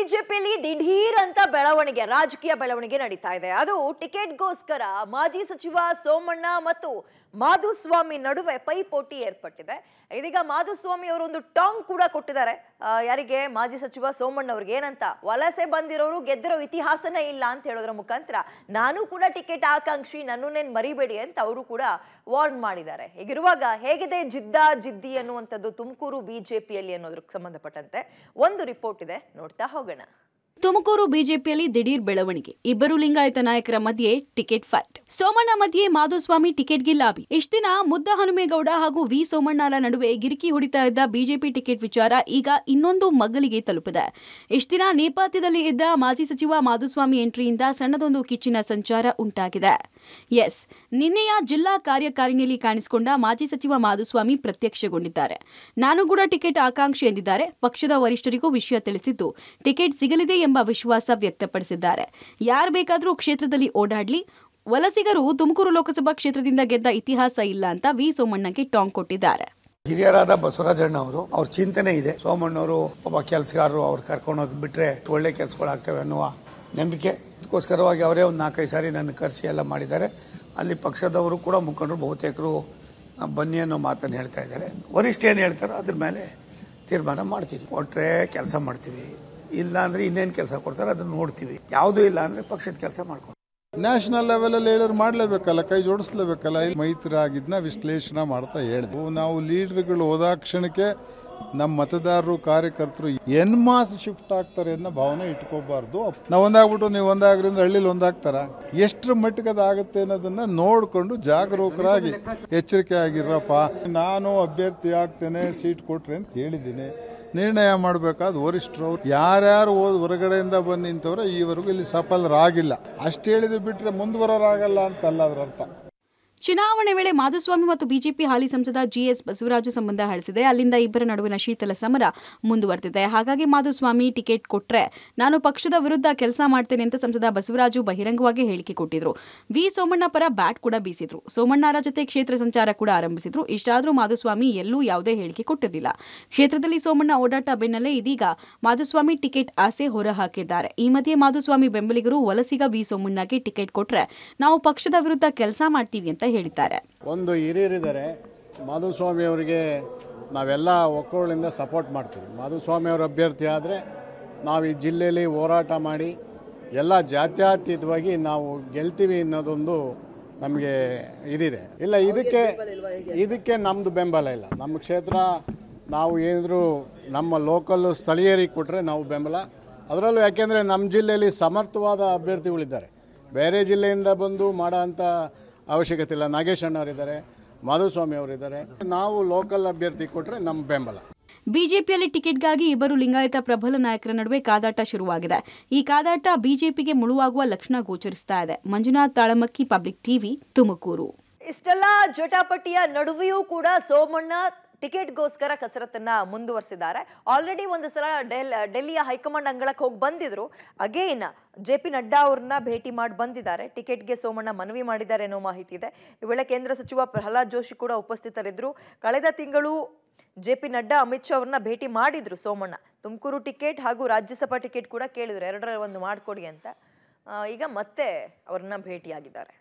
ಬಿಜೆಪಿಯಲ್ಲಿ ದಿಢೀರ್ ಅಂತ ಬೆಳವಣಿಗೆ ರಾಜಕೀಯ ಬೆಳವಣಿಗೆ ನಡೀತಾ ಇದೆ ಅದು ಟಿಕೆಟ್ಗೋಸ್ಕರ ಮಾಜಿ ಸಚಿವ ಸೋಮಣ್ಣ ಮತ್ತು ಮಾಧುಸ್ವಾಮಿ ನಡುವೆ ಪೈಪೋಟಿ ಏರ್ಪಟ್ಟಿದೆ ಇದೀಗ ಮಾಧುಸ್ವಾಮಿ ಅವರು ಒಂದು ಟಾಂಗ್ ಕೂಡ ಕೊಟ್ಟಿದ್ದಾರೆ ಯಾರಿಗೆ ಮಾಜಿ ಸಚಿವ ಸೋಮಣ್ಣ ಅವ್ರಿಗೆ ಏನಂತ ವಲಸೆ ಬಂದಿರೋರು ಗೆದ್ದಿರೋ ಇತಿಹಾಸನೇ ಇಲ್ಲ ಅಂತ ಹೇಳೋದ್ರ ಮುಖಾಂತರ ನಾನು ಕೂಡ ಟಿಕೆಟ್ ಆಕಾಂಕ್ಷಿ ನನ್ನನ್ನೇನು ಮರಿಬೇಡಿ ಅಂತ ಅವರು ಕೂಡ ವಾರ್ನ್ ಮಾಡಿದ್ದಾರೆ ಹೀಗಿರುವಾಗ ಹೇಗಿದೆ ಜಿದ್ದ ಜಿದ್ದಿ ಅನ್ನುವಂಥದ್ದು ತುಮಕೂರು ಬಿಜೆಪಿಯಲ್ಲಿ ಅನ್ನೋದಕ್ಕೆ ಸಂಬಂಧಪಟ್ಟಂತೆ ಒಂದು ರಿಪೋರ್ಟ್ ಇದೆ ನೋಡ್ತಾ ಹೋಗೋಣ ತುಮಕೂರು ಬಿಜೆಪಿಯಲ್ಲಿ ದಿಢೀರ್ ಬೆಳವಣಿಗೆ ಇಬ್ಬರು ಲಿಂಗಾಯತ ನಾಯಕರ ಮಧ್ಯೆ ಟಿಕೆಟ್ ಫೈಟ್ ಸೋಮಣ್ಣ ಮಧ್ಯೆ ಮಾಧುಸ್ವಾಮಿ ಟಿಕೆಟ್ಗೆ ಲಾಬಿ ಇಷ್ಟಿನ ಮುದ್ದ ಹನುಮೇಗೌಡ ಹಾಗೂ ವಿ ಸೋಮಣ್ಣರ ನಡುವೆ ಗಿರಿಕಿ ಹೊಡಿತಾ ಇದ್ದ ಬಿಜೆಪಿ ಟಿಕೆಟ್ ವಿಚಾರ ಈಗ ಇನ್ನೊಂದು ಮಗ್ಗಲಿಗೆ ತಲುಪಿದೆ ದಿನ ನೇಪಾತ್ಯದಲ್ಲಿ ಇದ್ದ ಮಾಜಿ ಸಚಿವ ಮಾಧುಸ್ವಾಮಿ ಎಂಟ್ರಿಯಿಂದ ಸಣ್ಣದೊಂದು ಕಿಚ್ಚಿನ ಸಂಚಾರ ಉಂಟಾಗಿದೆ ಎಸ್ ನಿನ್ನೆಯ ಜಿಲ್ಲಾ ಕಾರ್ಯಕಾರಿಣಿಯಲ್ಲಿ ಕಾಣಿಸಿಕೊಂಡ ಮಾಜಿ ಸಚಿವ ಮಾಧುಸ್ವಾಮಿ ಪ್ರತ್ಯಕ್ಷಗೊಂಡಿದ್ದಾರೆ ನಾನು ಕೂಡ ಟಿಕೆಟ್ ಆಕಾಂಕ್ಷಿ ಎಂದಿದ್ದಾರೆ ಪಕ್ಷದ ವರಿಷ್ಠರಿಗೂ ವಿಷಯ ತಿಳಿಸಿದ್ದು ಟಿಕೆಟ್ ಸಿಗಲಿದೆ ಎಂಬ ವಿಶ್ವಾಸ ವ್ಯಕ್ತಪಡಿಸಿದ್ದಾರೆ ಯಾರು ಬೇಕಾದರೂ ಕ್ಷೇತ್ರದಲ್ಲಿ ಓಡಾಡಲಿ ವಲಸಿಗರು ತುಮಕೂರು ಲೋಕಸಭಾ ಕ್ಷೇತ್ರದಿಂದ ಗೆದ್ದ ಇತಿಹಾಸ ಇಲ್ಲ ಅಂತ ವಿ ಸೋಮಣ್ಣಕ್ಕೆ ಟಾಂಗ್ ಕೊಟ್ಟಿದ್ದಾರೆ ಹಿರಿಯರಾದ ಬಸವರಾಜಣ್ಣ ಅವರು ಅವ್ರ ಚಿಂತನೆ ಇದೆ ಸೋಮಣ್ಣವರು ಒಬ್ಬ ಕೆಲಸಗಾರರು ಅವ್ರು ಕರ್ಕೊಂಡು ಹೋಗಿ ಬಿಟ್ರೆ ಒಳ್ಳೆ ಕೆಲಸಗಳಾಗ್ತವೆ ಅನ್ನುವ ನಂಬಿಕೆ ಅದಕ್ಕೋಸ್ಕರವಾಗಿ ಅವರೇ ಒಂದು ನಾಲ್ಕೈದು ಸಾರಿ ನನ್ನ ಕರೆಸಿ ಎಲ್ಲ ಮಾಡಿದ್ದಾರೆ ಅಲ್ಲಿ ಪಕ್ಷದವರು ಕೂಡ ಮುಖಂಡರು ಬಹುತೇಕರು ಬನ್ನಿ ಅನ್ನೋ ಮಾತನ್ನು ಹೇಳ್ತಾ ಇದ್ದಾರೆ ವರಿಷ್ಠ ಏನು ಹೇಳ್ತಾರೋ ಅದ್ರ ಮೇಲೆ ತೀರ್ಮಾನ ಮಾಡ್ತೀವಿ ಕೊಟ್ಟರೆ ಕೆಲಸ ಮಾಡ್ತೀವಿ ಇಲ್ಲ ಅಂದ್ರೆ ಇನ್ನೇನು ಕೆಲಸ ಕೊಡ್ತಾರೆ ಅದನ್ನ ನೋಡ್ತೀವಿ ಯಾವುದೂ ಇಲ್ಲ ಅಂದ್ರೆ ಪಕ್ಷದ ಕೆಲಸ ಮಾಡ್ಕೊಂಡು ನ್ಯಾಷನಲ್ ಅಲ್ಲಿ ಹೇಳೋರು ಮಾಡ್ಲೇಬೇಕಲ್ಲ ಕೈ ಜೋಡಿಸ್ಲೇಬೇಕಲ್ಲ ಇಲ್ಲಿ ಆಗಿದ್ನ ವಿಶ್ಲೇಷಣೆ ಮಾಡ್ತಾ ಹೇಳಿದ್ವು ನಾವು ಲೀಡರ್ಗಳು ಓದಾಕ್ಷಣಕ್ಕೆ ನಮ್ಮ ಮತದಾರರು ಕಾರ್ಯಕರ್ತರು ಎನ್ ಮಾಸ್ ಶಿಫ್ಟ್ ಆಗ್ತಾರೆ ಅನ್ನೋ ಭಾವನೆ ಇಟ್ಕೋಬಾರ್ದು ನಾವು ಒಂದಾಗ್ಬಿಟ್ಟು ನೀವು ಒಂದಾಗ್ರಿಂದ ಹಳ್ಳಿಲಿ ಒಂದಾಗ್ತಾರ ಎಷ್ಟು ಮಟ್ಟಿಗೆ ಅದಾಗುತ್ತೆ ಅನ್ನೋದನ್ನ ನೋಡಿಕೊಂಡು ಜಾಗರೂಕರಾಗಿ ಎಚ್ಚರಿಕೆ ಆಗಿರಪ್ಪ ನಾನು ಅಭ್ಯರ್ಥಿ ಆಗ್ತೇನೆ ಸೀಟ್ ಕೊಟ್ರಿ ಅಂತ ಹೇಳಿದ್ದೀನಿ ನಿರ್ಣಯ ಮಾಡಬೇಕಾದ ವರಿಷ್ಠರು ಯಾರ್ಯಾರು ಓದ್ ಹೊರಗಡೆಯಿಂದ ಬಂದು ನಿಂತವ್ರೆ ಈವರೆಗೂ ಇಲ್ಲಿ ಸಫಲರಾಗಿಲ್ಲ ಅಷ್ಟು ಹೇಳಿದ್ರು ಬಿಟ್ಟರೆ ಮುಂದುವರೋರಾಗಲ್ಲ ಅಂತಲ್ಲ ಅದರ ಅರ್ಥ ಚುನಾವಣೆ ವೇಳೆ ಮಾಧುಸ್ವಾಮಿ ಮತ್ತು ಬಿಜೆಪಿ ಹಾಲಿ ಸಂಸದ ಜಿಎಸ್ ಬಸವರಾಜು ಸಂಬಂಧ ಹಳಿಸಿದೆ ಅಲ್ಲಿಂದ ಇಬ್ಬರ ನಡುವಿನ ಶೀತಲ ಸಮರ ಮುಂದುವರೆದಿದೆ ಹಾಗಾಗಿ ಮಾಧುಸ್ವಾಮಿ ಟಿಕೆಟ್ ಕೊಟ್ರೆ ನಾನು ಪಕ್ಷದ ವಿರುದ್ಧ ಕೆಲಸ ಮಾಡ್ತೇನೆ ಅಂತ ಸಂಸದ ಬಸವರಾಜು ಬಹಿರಂಗವಾಗಿ ಹೇಳಿಕೆ ಕೊಟ್ಟಿದ್ರು ವಿ ಸೋಮಣ್ಣ ಪರ ಬ್ಯಾಟ್ ಕೂಡ ಬೀಸಿದ್ರು ಸೋಮಣ್ಣರ ಜೊತೆ ಕ್ಷೇತ್ರ ಸಂಚಾರ ಕೂಡ ಆರಂಭಿಸಿದ್ರು ಇಷ್ಟಾದರೂ ಮಾಧುಸ್ವಾಮಿ ಎಲ್ಲೂ ಯಾವುದೇ ಹೇಳಿಕೆ ಕೊಟ್ಟಿರಲಿಲ್ಲ ಕ್ಷೇತ್ರದಲ್ಲಿ ಸೋಮಣ್ಣ ಓಡಾಟ ಬೆನ್ನಲ್ಲೇ ಇದೀಗ ಮಾಧುಸ್ವಾಮಿ ಟಿಕೆಟ್ ಆಸೆ ಹೊರಹಾಕಿದ್ದಾರೆ ಈ ಮಧ್ಯೆ ಮಾಧುಸ್ವಾಮಿ ಬೆಂಬಲಿಗರು ವಲಸಿಗ ವಿ ಸೋಮಣ್ಣಗೆ ಟಿಕೆಟ್ ಕೊಟ್ಟರೆ ನಾವು ಪಕ್ಷದ ವಿರುದ್ಧ ಕೆಲಸ ಮಾಡ್ತೀವಿ ಅಂತ ಹೇಳಿದ್ದಾರೆ ಒಂದು ಹಿರಿಯರಿದ್ದಾರೆ ಮಾಧುಸ್ವಾಮಿ ಅವರಿಗೆ ನಾವೆಲ್ಲ ಒಕ್ಕೂಳಿಂದ ಸಪೋರ್ಟ್ ಮಾಡ್ತೀವಿ ಮಾಧುಸ್ವಾಮಿ ಅವರ ಅಭ್ಯರ್ಥಿ ಆದರೆ ನಾವು ಈ ಜಿಲ್ಲೆಯಲ್ಲಿ ಹೋರಾಟ ಮಾಡಿ ಎಲ್ಲ ಜಾತ್ಯತೀತವಾಗಿ ನಾವು ಗೆಲ್ತೀವಿ ಅನ್ನೋದೊಂದು ನಮಗೆ ಇದಿದೆ ಇಲ್ಲ ಇದಕ್ಕೆ ಇದಕ್ಕೆ ನಮ್ಮದು ಬೆಂಬಲ ಇಲ್ಲ ನಮ್ಮ ಕ್ಷೇತ್ರ ನಾವು ಏನಿದ್ರೂ ನಮ್ಮ ಲೋಕಲ್ ಸ್ಥಳೀಯರಿಗೆ ಕೊಟ್ಟರೆ ನಾವು ಬೆಂಬಲ ಅದರಲ್ಲೂ ಯಾಕೆಂದರೆ ನಮ್ಮ ಜಿಲ್ಲೆಯಲ್ಲಿ ಸಮರ್ಥವಾದ ಅಭ್ಯರ್ಥಿಗಳಿದ್ದಾರೆ ಬೇರೆ ಜಿಲ್ಲೆಯಿಂದ ಬಂದು ಮಾಡೋ ಅವಶ್ಯಕತೆ ಇಲ್ಲ ನಾಗೇಶ್ ಅಣ್ಣವರಿದ್ದಾರೆ ಮಾಧುಸ್ವಾಮಿ ಅವರಿದ್ದಾರೆ ನಾವು ಲೋಕಲ್ ಅಭ್ಯರ್ಥಿ ಕೊಟ್ಟರೆ ನಮ್ಮ ಬೆಂಬಲ ಬಿಜೆಪಿಯಲ್ಲಿ ಟಿಕೆಟ್ಗಾಗಿ ಇಬ್ಬರು ಲಿಂಗಾಯತ ಪ್ರಬಲ ನಾಯಕರ ನಡುವೆ ಕಾದಾಟ ಶುರುವಾಗಿದೆ ಈ ಕಾದಾಟ ಬಿಜೆಪಿಗೆ ಮುಳುವಾಗುವ ಲಕ್ಷಣ ಗೋಚರಿಸ್ತಾ ಇದೆ ಮಂಜುನಾಥ್ ತಾಳಮಕ್ಕಿ ಪಬ್ಲಿಕ್ ಟಿವಿ ತುಮಕೂರು ಇಷ್ಟೆಲ್ಲ ಜಟಾಪಟಿಯ ನಡುವೆಯೂ ಕೂಡ ಸೋಮಣ್ಣ ಟಿಕೆಟ್ಗೋಸ್ಕರ ಕಸರತ್ತನ್ನು ಮುಂದುವರಿಸಿದ್ದಾರೆ ಆಲ್ರೆಡಿ ಒಂದು ಸಲ ಡೆಲ್ ಡೆಲ್ಲಿಯ ಹೈಕಮಾಂಡ್ ಅಂಗಳಕ್ಕೆ ಹೋಗಿ ಬಂದಿದ್ರು ಅಗೇನ್ ಜೆ ಪಿ ನಡ್ಡಾ ಅವ್ರನ್ನ ಭೇಟಿ ಮಾಡಿ ಬಂದಿದ್ದಾರೆ ಟಿಕೆಟ್ಗೆ ಸೋಮಣ್ಣ ಮನವಿ ಮಾಡಿದ್ದಾರೆ ಅನ್ನೋ ಮಾಹಿತಿ ಇದೆ ಈ ವೇಳೆ ಕೇಂದ್ರ ಸಚಿವ ಪ್ರಹ್ಲಾದ್ ಜೋಶಿ ಕೂಡ ಉಪಸ್ಥಿತರಿದ್ದರು ಕಳೆದ ತಿಂಗಳು ಜೆ ಪಿ ನಡ್ಡಾ ಅಮಿತ್ ಶಾ ಅವ್ರನ್ನ ಭೇಟಿ ಮಾಡಿದ್ರು ಸೋಮಣ್ಣ ತುಮಕೂರು ಟಿಕೆಟ್ ಹಾಗೂ ರಾಜ್ಯಸಭಾ ಟಿಕೆಟ್ ಕೂಡ ಕೇಳಿದ್ರು ಎರಡರ ಒಂದು ಮಾಡಿಕೊಡಿ ಅಂತ ಈಗ ಮತ್ತೆ ಅವ್ರನ್ನ ಭೇಟಿಯಾಗಿದ್ದಾರೆ